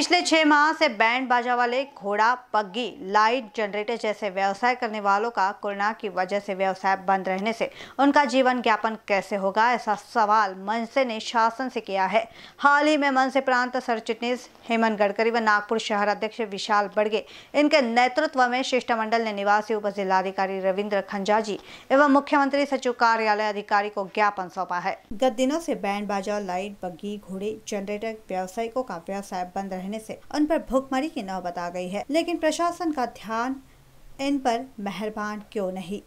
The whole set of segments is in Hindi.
पिछले छह माह से बैंड बाजा वाले घोड़ा पग्गी लाइट जनरेटर जैसे व्यवसाय करने वालों का कोरोना की वजह से व्यवसाय बंद रहने से उनका जीवन ज्ञापन कैसे होगा ऐसा सवाल मनसे ने शासन से किया है हाल ही में मनसे प्रांत सरचिटनीस हेमंत गडकरी व नागपुर शहर अध्यक्ष विशाल बड़गे इनके नेतृत्व में शिष्टमंडल ने निवासी उप जिलाधिकारी रविन्द्र खंजाजी एवं मुख्यमंत्री सचिव कार्यालय अधिकारी को ज्ञापन सौंपा है गत दिनों से बैंड बाजा लाइट बग्घी घोड़े जनरेटर व्यवसायिकों का व्यवसाय बंद रहने रहने से उन पर भूखमरी की नौबत आ गई है लेकिन प्रशासन का ध्यान इन पर मेहरबान क्यों नहीं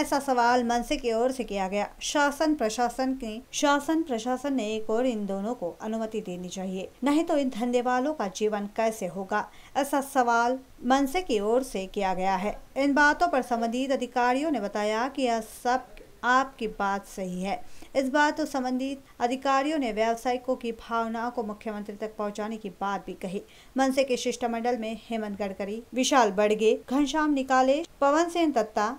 ऐसा सवाल मनसे की ओर से किया गया शासन प्रशासन की शासन प्रशासन ने एक और इन दोनों को अनुमति देनी चाहिए नहीं तो इन धंधे वालों का जीवन कैसे होगा ऐसा सवाल मनसे की ओर से किया गया है इन बातों पर संबंधित अधिकारियों ने बताया कि यह सब आपकी बात सही है इस बात तो संबंधित अधिकारियों ने व्यावसायिकों की भावनाओं को मुख्यमंत्री तक पहुंचाने की बात भी कही मनसे के शिष्टमंडल में हेमंत गडकरी विशाल बड़गे घनश्याम निकाले पवन सेन दत्ता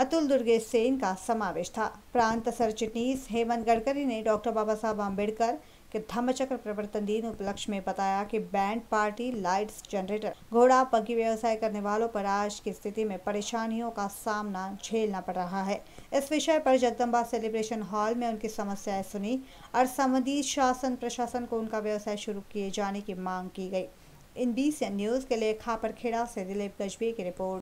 अतुल दुर्गे सेन का समावेश था प्रांत सरचिटनीस हेमंत गडकरी ने डॉक्टर बाबा साहब आम्बेडकर के धम्मचक्र प्रवर्तन दिन उपलक्ष्य में बताया कि बैंड पार्टी लाइट्स जनरेटर घोड़ा पग्गी व्यवसाय करने वालों पर आज की स्थिति में परेशानियों का सामना झेलना पड़ रहा है इस विषय पर जगदम्बा सेलिब्रेशन हॉल में उनकी समस्याएं सुनी और संबंधित शासन प्रशासन को उनका व्यवसाय शुरू किए जाने की मांग की गई इन बीस न्यूज़ के लिए खापरखेड़ा से दिलीप गजबी की रिपोर्ट